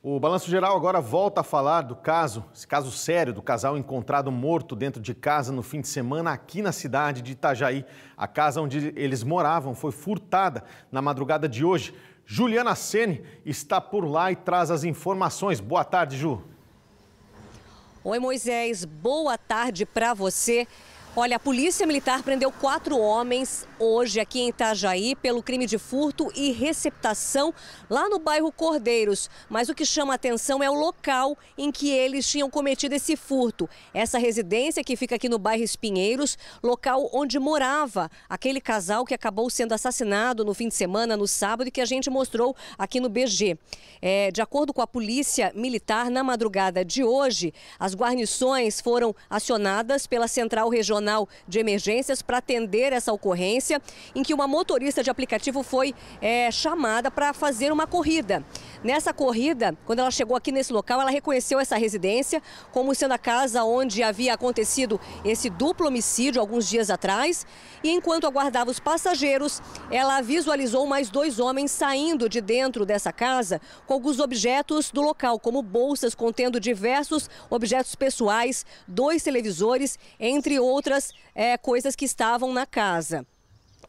O Balanço Geral agora volta a falar do caso, esse caso sério do casal encontrado morto dentro de casa no fim de semana aqui na cidade de Itajaí. A casa onde eles moravam foi furtada na madrugada de hoje. Juliana Sene está por lá e traz as informações. Boa tarde, Ju. Oi, Moisés. Boa tarde para você. Olha, a Polícia Militar prendeu quatro homens hoje aqui em Itajaí pelo crime de furto e receptação lá no bairro Cordeiros. Mas o que chama a atenção é o local em que eles tinham cometido esse furto. Essa residência que fica aqui no bairro Espinheiros, local onde morava aquele casal que acabou sendo assassinado no fim de semana, no sábado, e que a gente mostrou aqui no BG. É, de acordo com a Polícia Militar, na madrugada de hoje, as guarnições foram acionadas pela Central Regional Nacional de Emergências para atender essa ocorrência em que uma motorista de aplicativo foi é, chamada para fazer uma corrida. Nessa corrida, quando ela chegou aqui nesse local, ela reconheceu essa residência como sendo a casa onde havia acontecido esse duplo homicídio alguns dias atrás. E enquanto aguardava os passageiros, ela visualizou mais dois homens saindo de dentro dessa casa com alguns objetos do local, como bolsas contendo diversos objetos pessoais, dois televisores, entre outras é, coisas que estavam na casa.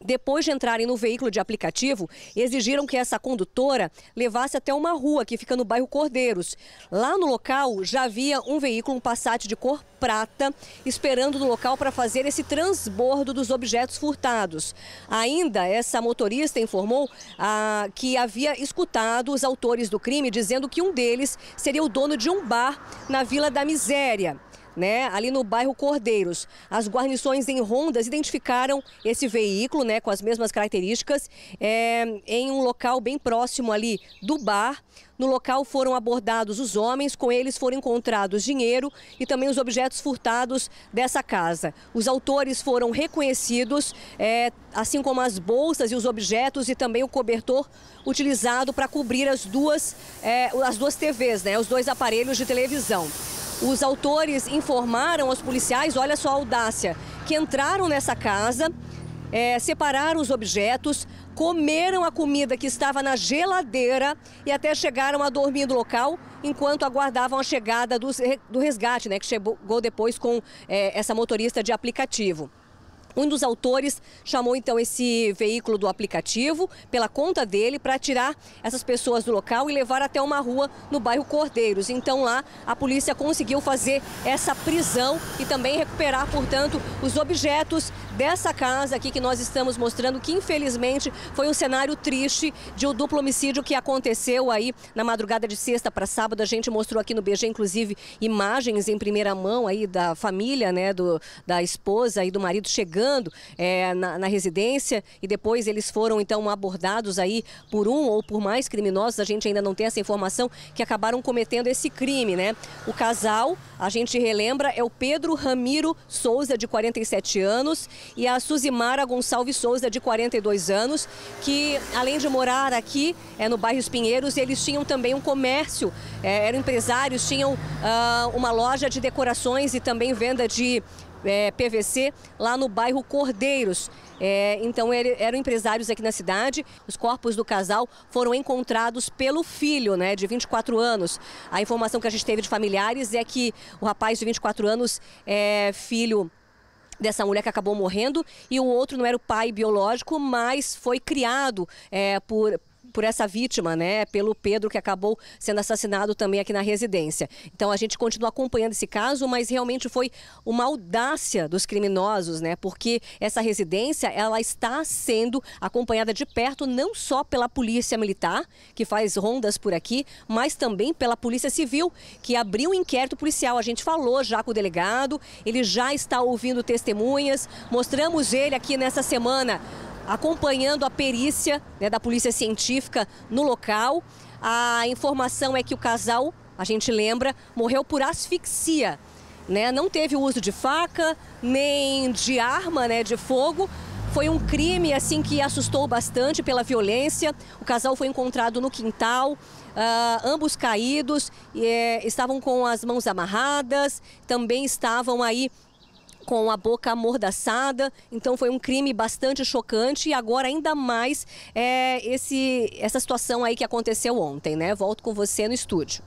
Depois de entrarem no veículo de aplicativo, exigiram que essa condutora levasse até uma rua que fica no bairro Cordeiros. Lá no local já havia um veículo, um Passat de cor prata, esperando no local para fazer esse transbordo dos objetos furtados. Ainda, essa motorista informou ah, que havia escutado os autores do crime dizendo que um deles seria o dono de um bar na Vila da Miséria né, ali no bairro Cordeiros. As guarnições em rondas identificaram esse veículo, né, com as mesmas características, é, em um local bem próximo ali do bar. No local foram abordados os homens, com eles foram encontrados dinheiro e também os objetos furtados dessa casa. Os autores foram reconhecidos, é, assim como as bolsas e os objetos e também o cobertor utilizado para cobrir as duas, é, as duas TVs, né, os dois aparelhos de televisão. Os autores informaram aos policiais, olha só a audácia, que entraram nessa casa, é, separaram os objetos, comeram a comida que estava na geladeira e até chegaram a dormir no local enquanto aguardavam a chegada do, do resgate, né, que chegou depois com é, essa motorista de aplicativo. Um dos autores chamou então esse veículo do aplicativo pela conta dele para tirar essas pessoas do local e levar até uma rua no bairro Cordeiros. Então lá a polícia conseguiu fazer essa prisão e também recuperar, portanto, os objetos dessa casa aqui que nós estamos mostrando, que infelizmente foi um cenário triste de um duplo homicídio que aconteceu aí na madrugada de sexta para sábado. A gente mostrou aqui no BG, inclusive, imagens em primeira mão aí da família, né, do, da esposa e do marido chegando é, na, na residência e depois eles foram então abordados aí por um ou por mais criminosos. A gente ainda não tem essa informação que acabaram cometendo esse crime, né? O casal, a gente relembra, é o Pedro Ramiro Souza, de 47 anos, e a Suzimara Gonçalves Souza, de 42 anos, que além de morar aqui é, no bairro Espinheiros, eles tinham também um comércio, é, eram empresários, tinham ah, uma loja de decorações e também venda de é, eh, PVC lá no bairro Cordeiros. É, então ele, eram empresários aqui na cidade. Os corpos do casal foram encontrados pelo filho, né, de 24 anos. A informação que a gente teve de familiares é que o rapaz de 24 anos é filho dessa mulher que acabou morrendo, e o outro não era o pai biológico, mas foi criado é, por, por essa vítima, né, pelo Pedro que acabou sendo assassinado também aqui na residência. Então a gente continua acompanhando esse caso, mas realmente foi uma audácia dos criminosos, né, porque essa residência ela está sendo acompanhada de perto não só pela polícia militar que faz rondas por aqui, mas também pela polícia civil que abriu um inquérito policial. A gente falou já com o delegado, ele já está ouvindo testemunhas. Mostramos ele aqui nessa semana acompanhando a perícia né, da polícia científica no local. A informação é que o casal, a gente lembra, morreu por asfixia. Né? Não teve o uso de faca, nem de arma né, de fogo. Foi um crime assim que assustou bastante pela violência. O casal foi encontrado no quintal, Uh, ambos caídos, e, é, estavam com as mãos amarradas, também estavam aí com a boca amordaçada. Então foi um crime bastante chocante e agora ainda mais é, esse, essa situação aí que aconteceu ontem, né? Volto com você no estúdio.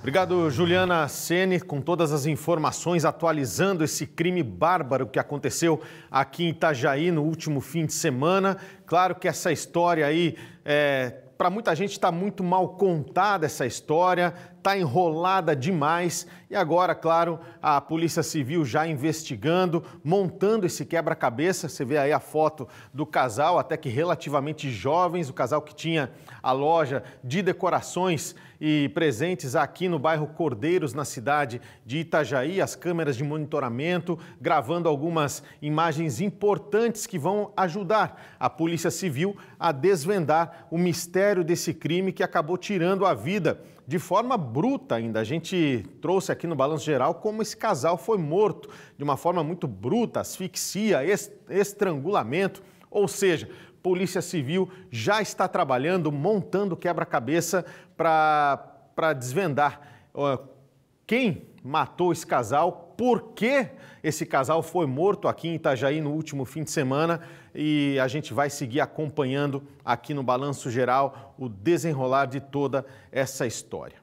Obrigado, Juliana Sene, com todas as informações atualizando esse crime bárbaro que aconteceu aqui em Itajaí no último fim de semana. Claro que essa história aí, é, para muita gente está muito mal contada essa história, está enrolada demais e agora, claro, a Polícia Civil já investigando, montando esse quebra-cabeça. Você vê aí a foto do casal, até que relativamente jovens, o casal que tinha a loja de decorações e presentes aqui no bairro Cordeiros, na cidade de Itajaí, as câmeras de monitoramento, gravando algumas imagens importantes que vão ajudar a Polícia Civil a desvendar o mistério desse crime que acabou tirando a vida de forma bruta ainda. A gente trouxe aqui no Balanço Geral como esse casal foi morto de uma forma muito bruta, asfixia, estrangulamento. Ou seja, Polícia Civil já está trabalhando, montando quebra-cabeça para desvendar uh, quem matou esse casal, por que esse casal foi morto aqui em Itajaí no último fim de semana e a gente vai seguir acompanhando aqui no Balanço Geral o desenrolar de toda essa história.